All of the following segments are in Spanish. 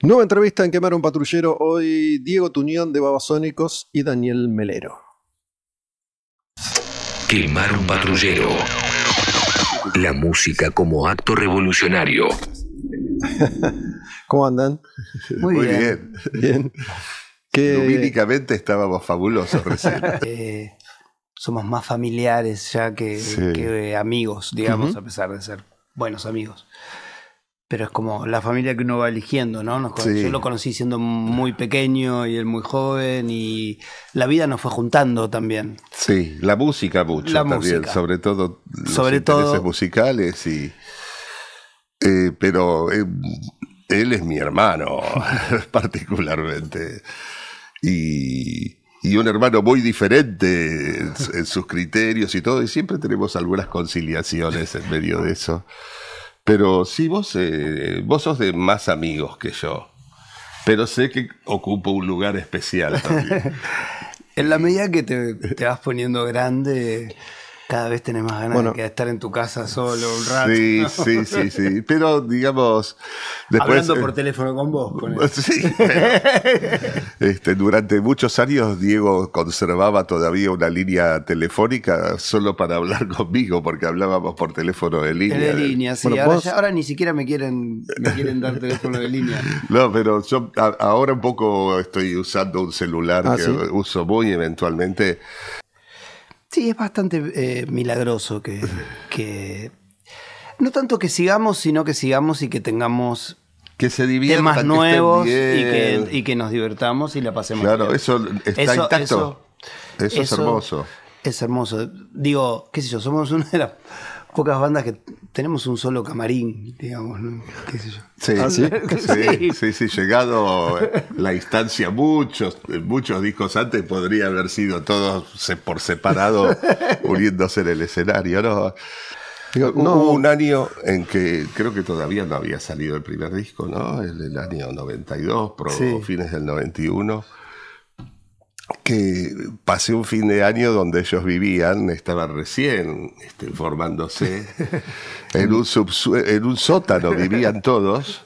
Nueva entrevista en Quemar un Patrullero. Hoy Diego Tuñón de Babasónicos y Daniel Melero. Quemar un Patrullero. La música como acto revolucionario. ¿Cómo andan? Muy, bien. bien. estábamos fabulosos recién. Eh, somos más familiares ya que, amigos, digamos, a pesar de ser buenos amigos pero es como la familia que uno va eligiendo, ¿no? Yo lo conocí siendo muy pequeño y él muy joven y la vida nos fue juntando también. Sí, la música mucho también, sobre todo los sobre intereses musicales y... Eh, pero eh, él es mi hermano, particularmente. Y, y, un hermano muy diferente en sus criterios y todo, y siempre tenemos algunas conciliaciones en medio de eso. Pero sí, vos, eh, vos sos de más amigos que yo. Pero sé que ocupo un lugar especial también. en la medida que te, te vas poniendo grande, cada vez tenés más ganas de estar en tu casa solo un rato. Sí, sí, sí, Pero digamos. Hablando por eh, teléfono con vos. este, durante muchos años Diego conservaba todavía una línea telefónica solo para hablar conmigo, porque hablábamos por teléfono de línea. De línea, sí. ahora, ni siquiera me quieren, me quieren dar teléfono de línea. No, pero yo ahora un poco estoy usando un celular ah, que uso muy eventualmente. Sí, es bastante eh, milagroso que, que, No tanto que sigamos, sino que sigamos y que tengamos. Que se diviertan, temas nuevos y, que, nos divertamos y la pasemos claro, eso está intacto. eso, es hermoso. Es hermoso. Digo, qué sé yo, somos una de las pocas bandas que tenemos un solo camarín, digamos, ¿no? ¿Qué ah, Sí, sí? Sí, llegado eh, la instancia, muchos, muchos discos antes podría haber sido todos por separado, uniéndose en el escenario, ¿no? Hubo un año en que creo que todavía no había salido el primer disco, ¿no? El, año 92, pro, fines del 91 que pasé un fin de año donde ellos vivían, estaba recién este, formándose, en, un en un sótano vivían todos,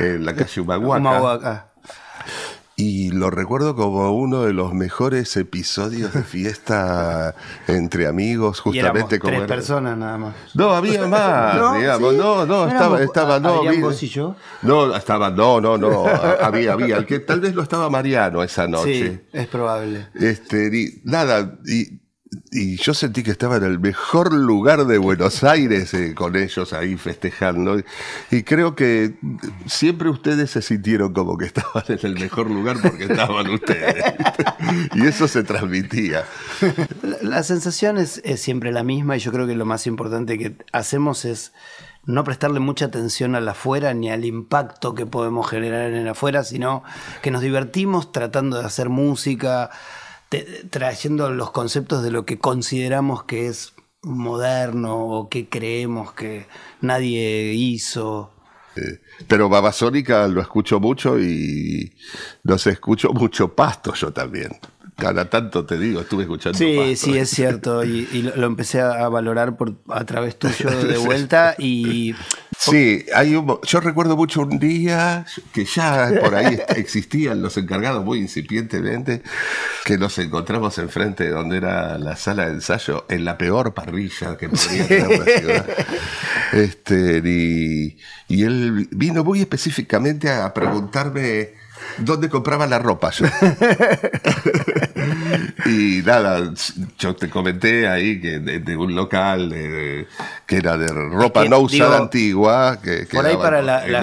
en la calle Humahuaca. Y lo recuerdo como uno de los mejores episodios de fiesta entre amigos, justamente como. Tres personas nada más. No, había más, no, digamos. No, no, estaba, estaba, no. Vos y yo? No, estaba, no, no, no. había, había. que tal vez lo estaba Mariano esa noche. Sí, es probable. Este, nada, y y yo sentí que estaba en el mejor lugar de Buenos Aires eh, con ellos ahí festejando. Y creo que siempre ustedes se sintieron como que estaban en el mejor lugar porque estaban ustedes. y eso se transmitía. La, sensación es, es, siempre la misma y yo creo que lo más importante que hacemos es no prestarle mucha atención al afuera ni al impacto que podemos generar en el afuera, sino que nos divertimos tratando de hacer música trayendo los conceptos de lo que consideramos que es moderno o que creemos que nadie hizo. Eh, pero Babasónica lo escucho mucho y los escucho mucho pasto yo también. Cada tanto te digo, estuve escuchando. Sí, sí, es cierto. Y, lo, empecé a valorar por, a través tuyo de vuelta. Y Sí, hay yo recuerdo mucho un día que ya por ahí existían los encargados muy incipientemente, que nos encontramos enfrente de donde era la sala de ensayo, en la peor parrilla que podía tener la ciudad. Este, y, y él vino muy específicamente a preguntarme dónde compraba la ropa yo. y nada, yo te comenté ahí que de, un local que era de ropa no usada antigua, que, que por ahí para la, en,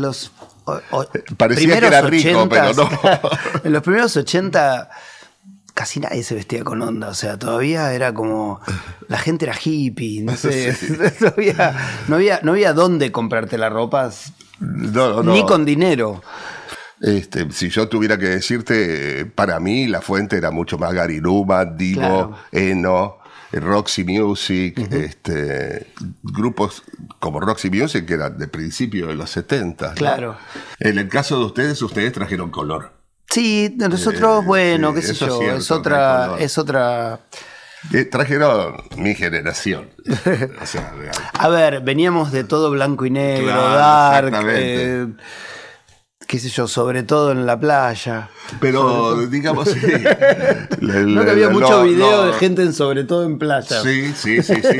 los eh, Parecía que era rico, pero no. en los primeros 80 casi nadie se vestía con onda, o sea, todavía era como la gente era hippie, no había, no, había, dónde comprarte la ropa ni con dinero. Este, si yo tuviera que decirte, para mí la fuente era mucho más Gary Numan, Divo, Eno, Roxy Music, este, grupos como Roxy Music que eran de principio de los 70. Claro. En el caso de ustedes, ustedes trajeron color. Sí, nosotros, eh, bueno, qué sé yo, es, otra, es otra. Eh, trajeron mi generación. a ver, veníamos de todo blanco y negro, dark. Exactamente. Eh, qué sé yo, sobre todo en la playa. Pero digamos, sí. no que había mucho video de gente sobre todo en playa. Sí, sí, sí, sí,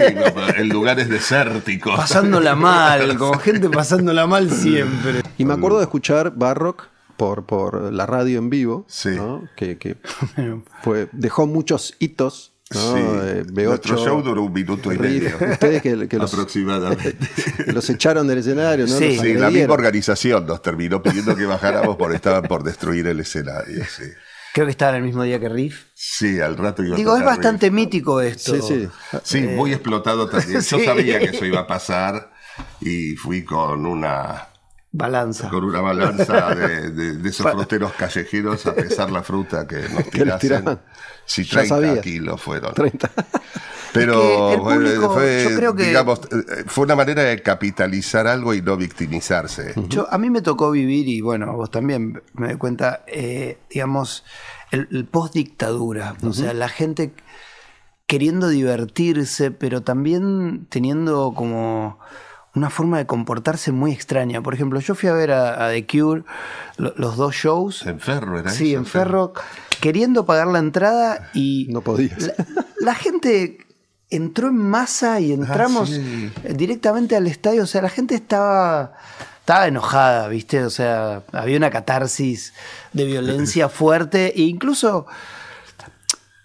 en lugares desérticos. Pasándola mal, Como gente pasándola mal siempre. Y me acuerdo de escuchar Barrock por, por la radio en vivo, sí. que, que dejó muchos hitos eh, nuestro show duró un minuto y medio. Ustedes que, los, echaron del escenario, ¿no? Sí, la misma organización nos terminó pidiendo que bajáramos porque estaban por destruir el escenario. Creo que estaba el mismo día que Riff. Sí, al rato iba Digo, es bastante mítico esto. Sí, muy eh, explotado también. Yo sabía que eso iba a pasar y fui con una Balanza. Con una balanza de, esos fruteros callejeros a pesar la fruta que nos tirasen. Si 30 kilos fueron. 30. Pero fue, yo creo que, eh, fue una manera de capitalizar algo y no victimizarse. Yo, a mí me tocó vivir, y bueno, vos también me doy cuenta, eh, digamos, el, post-dictadura. O sea, la gente queriendo divertirse, pero también teniendo como una forma de comportarse muy extraña. Por ejemplo, yo fui a ver a, The Cure los dos shows. En Ferro, ¿era Sí, en Ferro, queriendo pagar la entrada y... No podías. La, gente entró en masa y entramos ah, directamente al estadio. O sea, la gente estaba... Estaba enojada, ¿viste? O sea, había una catarsis de violencia fuerte. E incluso,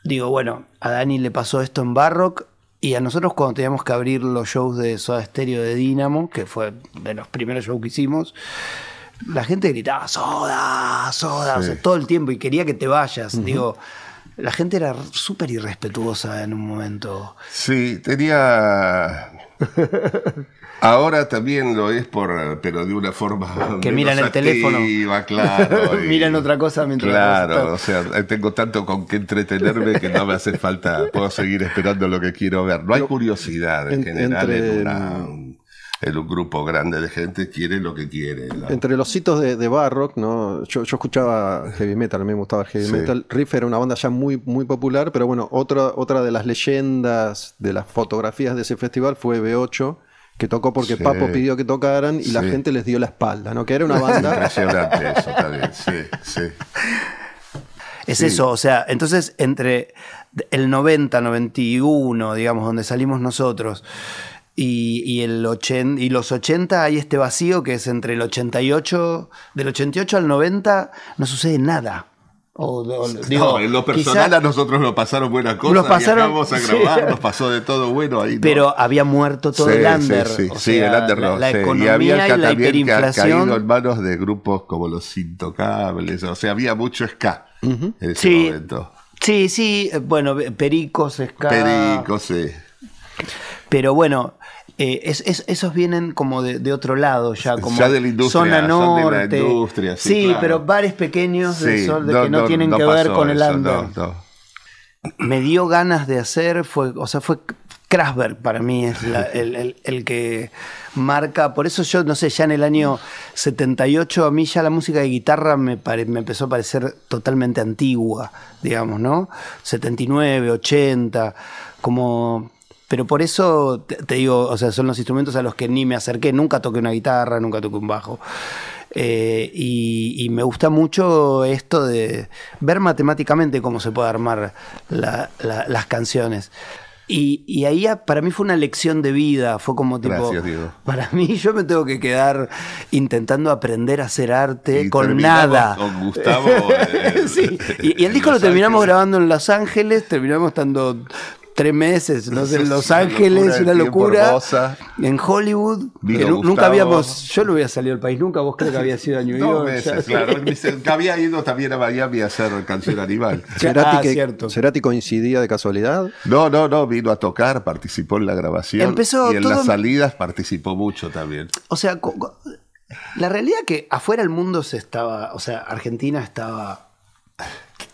digo, bueno, a Dani le pasó esto en Barrock y a nosotros cuando teníamos que abrir los shows de Soda Stereo de Dynamo, que fue de los primeros shows que hicimos, la gente gritaba Soda, Soda, todo el tiempo y quería que te vayas. Digo, la gente era súper irrespetuosa en un momento. Sí, tenía... Ahora también lo es por, pero de una forma que miran el teléfono, miran otra cosa mientras. Claro, o sea, tengo tanto con qué entretenerme que no me hace falta, puedo seguir esperando lo que quiero ver. No hay curiosidad en, general en, un grupo grande de gente quiere lo que quiere. Entre los hitos de, Barrock, no, yo, escuchaba heavy metal, a mí me gustaba heavy metal. Riff era una banda ya muy muy popular, pero bueno, otra otra de las leyendas de las fotografías de ese festival fue B8 que tocó porque Papo pidió que tocaran y la gente les dio la espalda, ¿no? Que era una banda. Impresionante eso también, sí, sí. Es eso, o sea, entonces entre el 90, 91, digamos, donde salimos nosotros, y, el y los 80 hay este vacío que es entre el 88, del 88 al 90 no sucede nada no, en lo personal a nosotros nos pasaron buenas cosas, nos pasaron, nos pasó de todo bueno ahí. Pero había muerto todo el under. Sí, el under no, la, economía y había y la hiperinflación. Que ha caído en manos de grupos como los intocables, o sea, había mucho ska en ese momento. Sí, sí, eh, bueno, pericos, ska. Pericos, sí. Pero bueno, eh, es, esos vienen como de, otro lado ya, como zona norte. sí, pero bares pequeños de, sol, que no, tienen que ver con el ámbito Me dio ganas de hacer, fue, o sea, fue Krasberg para mí es el, que marca, por eso yo, no sé, ya en el año 78 a mí ya la música de guitarra me, me empezó a parecer totalmente antigua, digamos, ¿no? 79, 80, como pero por eso te, digo, o sea, son los instrumentos a los que ni me acerqué, nunca toqué una guitarra, nunca toqué un bajo. Eh, y, me gusta mucho esto de ver matemáticamente cómo se puede armar las canciones. Y, ahí para mí fue una lección de vida, fue como tipo, para mí yo me tengo que quedar intentando aprender a hacer arte con nada. Con Gustavo. Eh, y, el disco lo terminamos grabando en Los Ángeles, terminamos estando tres meses. Los de Los Ángeles, una locura. En Hollywood, nunca habíamos. Yo no había salido del país nunca, vos crees que había sido a New York. claro. que había ido también a Miami a hacer Canción Animal. Cerati, ah, que, cierto. coincidía de casualidad. No, no, no, vino a tocar, participó en la grabación. Empezó y en las salidas participó mucho también. O sea, la realidad es que afuera el mundo se estaba, o sea, Argentina estaba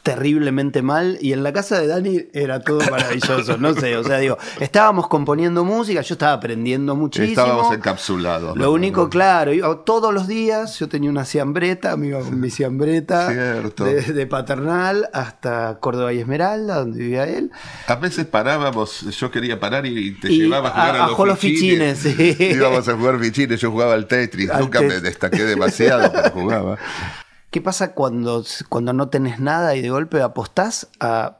terriblemente mal y en la casa de Dani era todo maravilloso, no sé, o sea, digo, estábamos componiendo música, yo estaba aprendiendo muchísimo. Estábamos encapsulados. Lo único, claro, todos los días yo tenía una siambreta, me iba con mi siambreta de, Paternal hasta Córdoba y Esmeralda, donde vivía él. A veces parábamos, yo quería parar y te llevaba a jugar a, los fichines. sí. Íbamos a jugar fichines, yo jugaba al Tetris, nunca me destaqué demasiado, pero jugaba. ¿Qué pasa cuando, cuando no tenés nada y de golpe apostás a,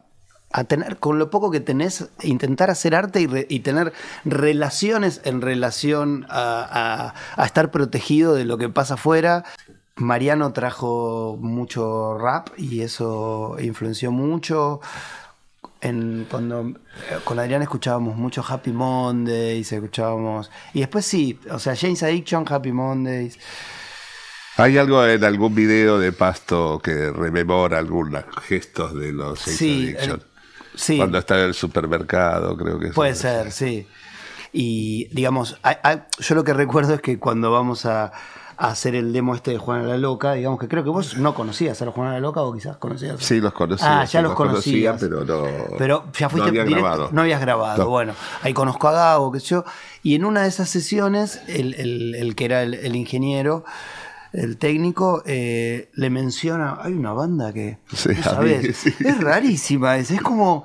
tener, con lo poco que tenés, intentar hacer arte y, tener relaciones en relación a, estar protegido de lo que pasa afuera? Mariano trajo mucho rap y eso influenció mucho. cuando con Adrián escuchábamos mucho Happy Mondays, escuchábamos. Y después sí, o sea, James Addiction, Happy Mondays. Hay algo en algún video de Pasto que rememora algunos gestos de los Sex eh, sí, Cuando está en el supermercado, creo que Puede ser, sí. Y digamos, yo lo que recuerdo es que cuando vamos a, hacer el demo este de Juana la Loca, digamos que creo que vos no conocías a los Juan a la Loca o quizás conocías. Sí, los conocía. Ah, ya los, conocía, pero no. Pero ya fuiste directo, grabado. no habías grabado. Bueno, ahí conozco a Gabo, qué sé yo. Y en una de esas sesiones, el, que era el ingeniero el técnico, eh, le menciona, hay una banda que, sí, sabes, es rarísima, es, como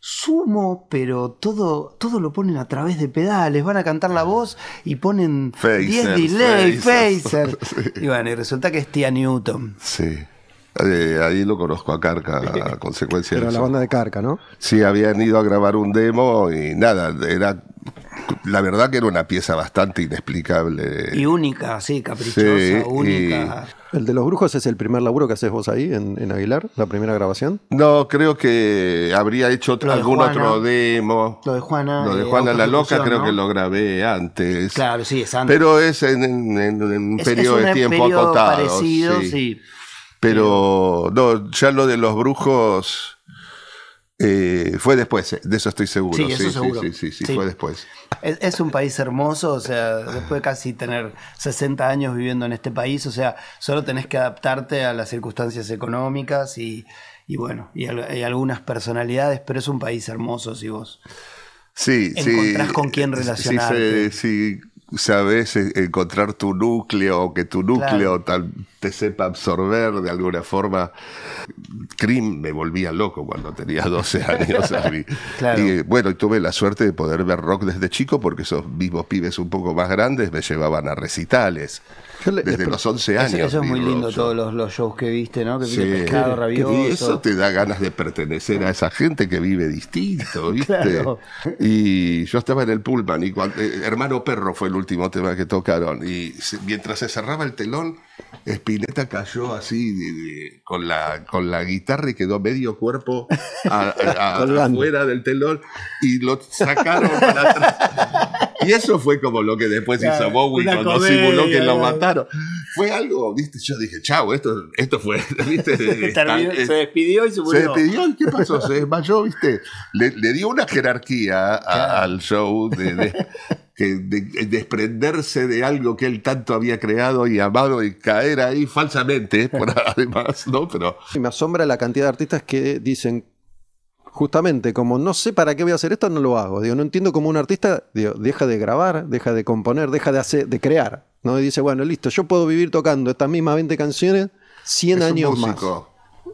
sumo, pero todo, todo lo ponen a través de pedales. Van a cantar la voz y ponen 10 delay, phaser. Y bueno, y resulta que es Tía Newton. Sí. ahí lo conozco a Carca, la consecuencia de eso. la banda de Carca, ¿no? Sí, habían ido a grabar un demo y nada, era la verdad que era una pieza bastante inexplicable. Y única, sí, caprichosa, única. ¿El de los brujos es el primer laburo que haces vos ahí en, Aguilar? ¿La primera grabación? No, creo que habría hecho algún otro demo. Lo de Juana. Lo de eh, Juana la Loca creo que lo grabé antes. Claro, sí, es antes. Pero es en, un periodo de tiempo acotado. Parecido, sí. Pero no, ya lo de los brujos eh, fue después, eh, de eso estoy seguro. Sí, sí, Sí, sí, fue después. Es, un país hermoso, o sea, después de casi tener 60 años viviendo en este país, o sea, solo tenés que adaptarte a las circunstancias económicas y, bueno, y, algunas personalidades, pero es un país hermoso si vos sí, encontrás con quién relacionarte. Sí, sabes eh, encontrar tu núcleo, o que tu núcleo tal te sepa absorber de alguna forma. Crim me volvía loco cuando tenía 12 años. claro. Y bueno, tuve la suerte de poder ver rock desde chico porque esos mismos pibes un poco más grandes me llevaban a recitales. desde los 11 años. Eso, es muy lindo, todos los, shows que viste, ¿no? Que sí, pescado rabioso. Y eso te da ganas de pertenecer a esa gente que vive distinto, ¿viste? Y yo estaba en el Pullman y cuando, eh, Hermano Perro fue el último tema que tocaron. Y mientras se cerraba el telón Spinetta cayó así con, la, con la guitarra y quedó medio cuerpo afuera del telón y lo sacaron para atrás. Y eso fue como lo que después hizo Bowie cuando simuló que lo mataron. Fue algo, ¿viste? Yo dije, chau, esto, esto fue, se despidió y se murió. Se despidió y ¿qué pasó? Se desmayó, ¿viste? Le, dio una jerarquía al show de que de, desprenderse de algo que él tanto había creado y amado y caer ahí falsamente, eh, por, además, ¿no? Pero... me asombra la cantidad de artistas que dicen, justamente, como no sé para qué voy a hacer esto, no lo hago. Digo, no entiendo cómo un artista deja de grabar, deja de componer, deja de, hacer, de crear. ¿no? Y dice, bueno, listo, yo puedo vivir tocando estas mismas 20 canciones 100 años más.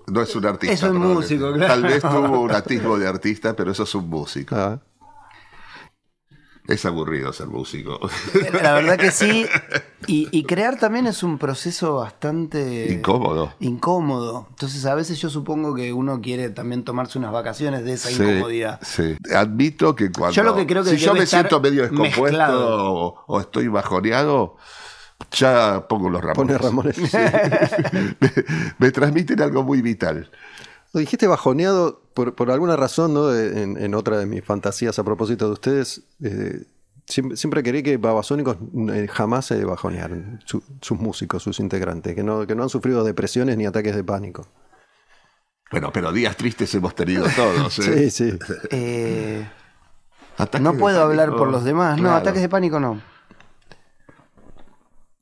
No es un artista. Es un músico, claro. Tal vez tuvo un atisbo de artista, pero eso es un músico. Ah. Es aburrido ser músico. La verdad que sí. Y, crear también es un proceso bastante... Incómodo. Incómodo. Entonces a veces yo supongo que uno quiere también tomarse unas vacaciones de esa incomodidad. Sí. Admito que cuando... Yo lo que creo que si yo me siento medio descompuesto o, estoy bajoneado, ya pongo los Ramones. Ramones. me transmiten algo muy vital. Lo dijiste bajoneado por, alguna razón, ¿no? en, otra de mis fantasías a propósito de ustedes. Eh, siempre, quería que Babasónicos eh, jamás se bajonearon, sus músicos, sus integrantes, que no, que no han sufrido depresiones ni ataques de pánico. Bueno, pero días tristes hemos tenido todos. ¿eh? sí, sí. no puedo hablar por los demás. No, ataques de pánico no.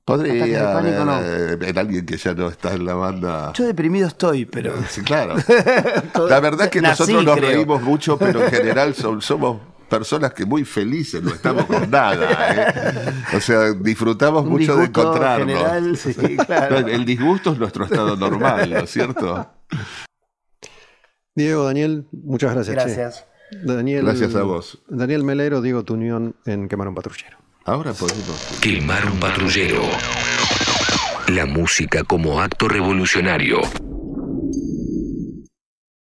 Podría eh, en alguien que ya no está en la banda. Yo deprimido estoy, pero. Sí, claro. la verdad es que nosotros nos reímos mucho, pero en general somos personas que muy felices no estamos con nada. ¿eh? O sea, disfrutamos mucho de encontrarnos. General, El disgusto es nuestro estado normal, ¿no es cierto? Diego, Daniel, muchas gracias. Gracias. Daniel, gracias a vos. Daniel Melero, Diego Tunión en Quemar un Patrullero. Ahora podemos. Quemar un patrullero. La música como acto revolucionario.